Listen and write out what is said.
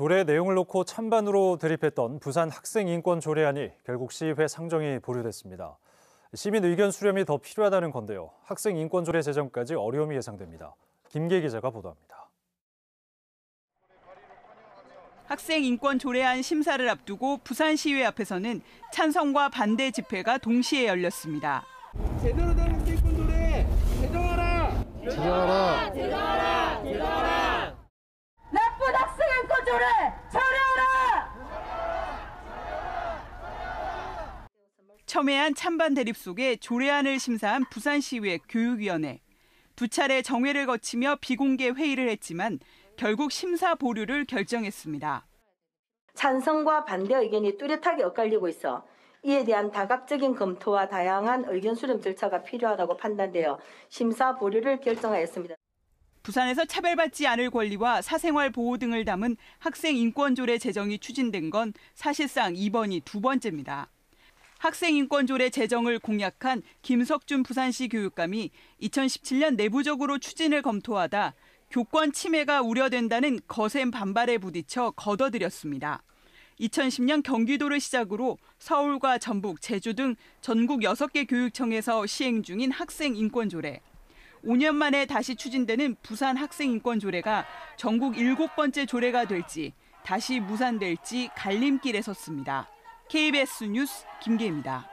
조례 내용을 놓고 찬반으로 대립했던 부산 학생 인권 조례안이 결국 시의회 상정이 보류됐습니다. 시민 의견 수렴이 더 필요하다는 건데요. 학생 인권 조례 제정까지 어려움이 예상됩니다. 김계 기자가 보도합니다. 학생 인권 조례안 심사를 앞두고 부산시의회 앞에서는 찬성과 반대 집회가 동시에 열렸습니다. 제대로 된 학생 인권 조례 제정하라. 제정하라. 첨예한 찬반 대립 속에 조례안을 심사한 부산시의회 교육위원회. 두 차례 정회를 거치며 비공개 회의를 했지만 결국 심사 보류를 결정했습니다. 찬성과 반대 의견이 뚜렷하게 엇갈리고 있어 이에 대한 다각적인 검토와 다양한 의견 수렴 절차가 필요하다고 판단되어 심사 보류를 결정하였습니다. 부산에서 차별받지 않을 권리와 사생활 보호 등을 담은 학생 인권 조례 제정이 추진된 건 사실상 이번이 두 번째입니다. 학생 인권 조례 제정을 공약한 김석준 부산시 교육감이 2017년 내부적으로 추진을 검토하다 교권 침해가 우려된다는 거센 반발에 부딪혀 걷어들였습니다. 2010년 경기도를 시작으로 서울과 전북, 제주 등 전국 6개 교육청에서 시행 중인 학생 인권 조례. 5년 만에 다시 추진되는 부산 학생 인권 조례가 전국 7번째 조례가 될지 다시 무산될지 갈림길에 섰습니다. KBS 뉴스 김기입니다